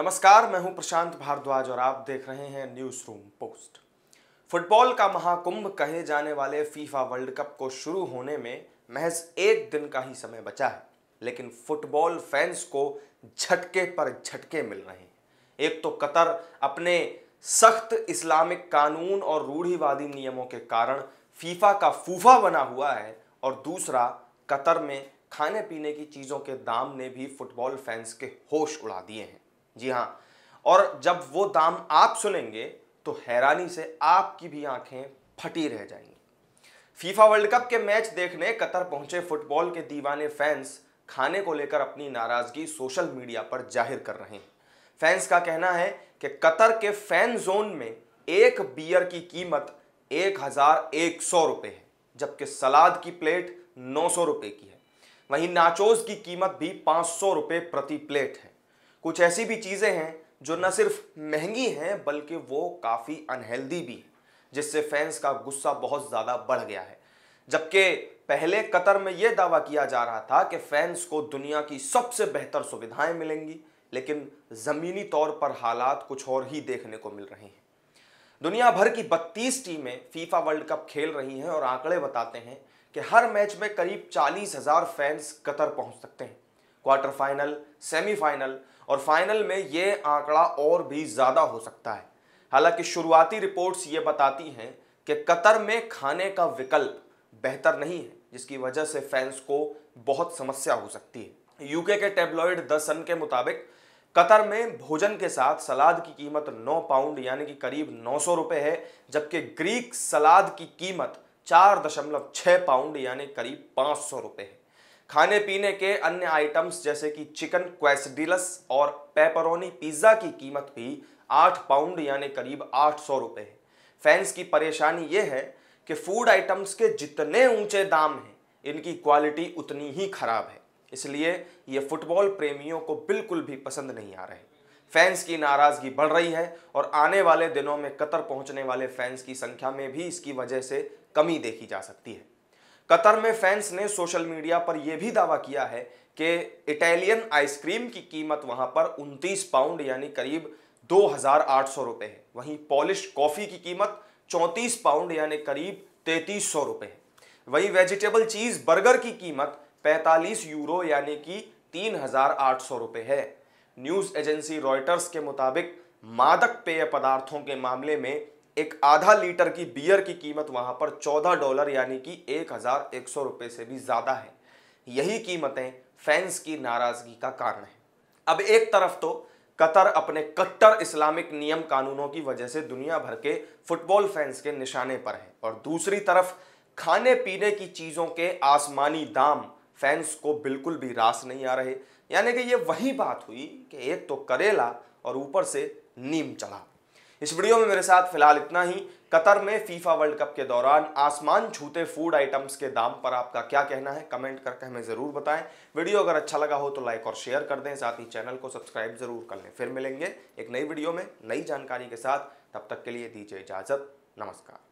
नमस्कार मैं हूं प्रशांत भारद्वाज और आप देख रहे हैं न्यूज रूम पोस्ट फुटबॉल का महाकुंभ कहे जाने वाले फीफा वर्ल्ड कप को शुरू होने में महज एक दिन का ही समय बचा है लेकिन फुटबॉल फैंस को झटके पर झटके मिल रहे हैं एक तो कतर अपने सख्त इस्लामिक कानून और रूढ़ीवादी नियमों के कारण फीफा का फूफा बना हुआ है और दूसरा कतर में खाने पीने की चीज़ों के दाम ने भी फुटबॉल फैंस के होश उड़ा दिए हैं जी हाँ और जब वो दाम आप सुनेंगे तो हैरानी से आपकी भी आंखें फटी रह जाएंगी फीफा वर्ल्ड कप के मैच देखने कतर पहुंचे फुटबॉल के दीवाने फैंस खाने को लेकर अपनी नाराजगी सोशल मीडिया पर जाहिर कर रहे हैं फैंस का कहना है कि कतर के फैन जोन में एक बियर की कीमत एक हजार एक सौ रुपये है जबकि सलाद की प्लेट नौ सौ रुपये की है वहीं नाचोज की कीमत भी पाँच सौ रुपये प्रति प्लेट है कुछ ऐसी भी चीज़ें हैं जो न सिर्फ महंगी हैं बल्कि वो काफ़ी अनहेल्दी भी हैं जिससे फैंस का गुस्सा बहुत ज़्यादा बढ़ गया है जबकि पहले कतर में ये दावा किया जा रहा था कि फैंस को दुनिया की सबसे बेहतर सुविधाएं मिलेंगी लेकिन ज़मीनी तौर पर हालात कुछ और ही देखने को मिल रहे हैं दुनिया भर की 32 टीमें फीफा वर्ल्ड कप खेल रही हैं और आंकड़े बताते हैं कि हर मैच में करीब चालीस हज़ार फैंस कतर पहुंच सकते हैं क्वार्टर फाइनल सेमीफाइनल और फाइनल में ये आंकड़ा और भी ज़्यादा हो सकता है हालांकि शुरुआती रिपोर्ट्स ये बताती हैं कि कतर में खाने का विकल्प बेहतर नहीं है जिसकी वजह से फैंस को बहुत समस्या हो सकती है यूके के टेबलॉइड द सन के मुताबिक कतर में भोजन के साथ सलाद की कीमत 9 पाउंड यानी कि करीब 900 रुपये है जबकि ग्रीक सलाद की कीमत 4.6 पाउंड यानी करीब सौ रुपये है खाने पीने के अन्य आइटम्स जैसे कि चिकन क्वेसडिलस और पेपरोनी पिज़्ज़ा की कीमत भी आठ पाउंड यानी करीब आठ सौ रुपये है फैंस की परेशानी ये है कि फूड आइटम्स के जितने ऊंचे दाम हैं इनकी क्वालिटी उतनी ही खराब है इसलिए ये फुटबॉल प्रेमियों को बिल्कुल भी पसंद नहीं आ रहे फैंस की नाराज़गी बढ़ रही है और आने वाले दिनों में कतर पहुंचने वाले फैंस की संख्या में भी इसकी वजह से कमी देखी जा सकती है कतर में फैंस ने सोशल मीडिया पर यह भी दावा किया है कि इटालियन आइसक्रीम की कीमत वहां पर 29 पाउंड यानी करीब 2,800 रुपए है वहीं पॉलिश कॉफ़ी की कीमत 34 पाउंड यानी करीब 3300 रुपए है वहीं वेजिटेबल चीज़ बर्गर की कीमत 45 यूरो यानी कि 3,800 रुपए है न्यूज़ एजेंसी रॉयटर्स के मुताबिक मादक पेय पदार्थों के मामले में एक आधा लीटर की बियर की कीमत वहां पर चौदह डॉलर यानी कि एक हज़ार एक सौ रुपए से भी ज़्यादा है यही कीमतें फैंस की नाराज़गी का कारण है अब एक तरफ तो कतर अपने कट्टर इस्लामिक नियम कानूनों की वजह से दुनिया भर के फुटबॉल फैंस के निशाने पर है और दूसरी तरफ खाने पीने की चीज़ों के आसमानी दाम फैंस को बिल्कुल भी रास नहीं आ रहे यानी कि ये वही बात हुई कि एक तो करेला और ऊपर से नीम चढ़ा इस वीडियो में मेरे साथ फिलहाल इतना ही कतर में फीफा वर्ल्ड कप के दौरान आसमान छूते फूड आइटम्स के दाम पर आपका क्या कहना है कमेंट करके हमें ज़रूर बताएं वीडियो अगर अच्छा लगा हो तो लाइक और शेयर कर दें साथ ही चैनल को सब्सक्राइब ज़रूर कर लें फिर मिलेंगे एक नई वीडियो में नई जानकारी के साथ तब तक के लिए दीजिए इजाज़त नमस्कार